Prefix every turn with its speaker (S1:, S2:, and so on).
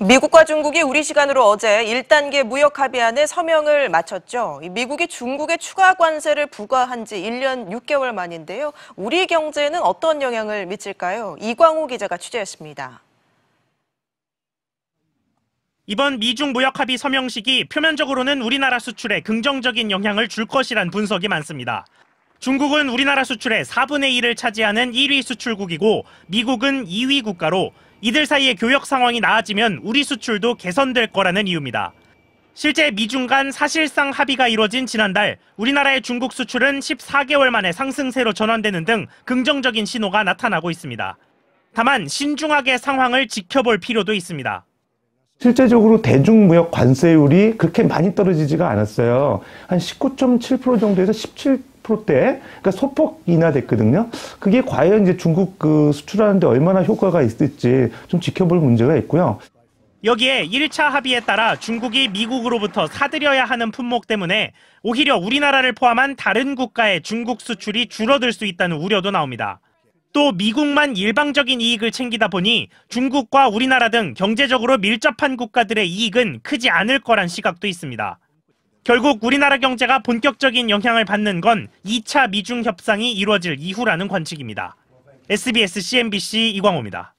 S1: 미국과 중국이 우리 시간으로 어제 1단계 무역 합의안에 서명을 마쳤죠. 미국이 중국에 추가 관세를 부과한 지 1년 6개월 만인데요. 우리 경제에는 어떤 영향을 미칠까요? 이광호 기자가 취재했습니다.
S2: 이번 미중 무역 합의 서명식이 표면적으로는 우리나라 수출에 긍정적인 영향을 줄 것이란 분석이 많습니다. 중국은 우리나라 수출의 4분의 1을 차지하는 1위 수출국이고 미국은 2위 국가로 이들 사이의 교역 상황이 나아지면 우리 수출도 개선될 거라는 이유입니다. 실제 미중 간 사실상 합의가 이뤄진 지난달 우리나라의 중국 수출은 14개월 만에 상승세로 전환되는 등 긍정적인 신호가 나타나고 있습니다. 다만 신중하게 상황을 지켜볼 필요도 있습니다.
S3: 실제적으로 대중무역 관세율이 그렇게 많이 떨어지지가 않았어요. 한 19.7% 정도에서 17%대, 그러니까 소폭 인하됐거든요. 그게 과연 이제 중국 그 수출하는데 얼마나 효과가 있을지 좀 지켜볼 문제가 있고요.
S2: 여기에 1차 합의에 따라 중국이 미국으로부터 사들여야 하는 품목 때문에 오히려 우리나라를 포함한 다른 국가의 중국 수출이 줄어들 수 있다는 우려도 나옵니다. 또 미국만 일방적인 이익을 챙기다 보니 중국과 우리나라 등 경제적으로 밀접한 국가들의 이익은 크지 않을 거란 시각도 있습니다. 결국 우리나라 경제가 본격적인 영향을 받는 건 2차 미중 협상이 이루어질 이후라는 관측입니다. SBS CNBC 이광호입니다.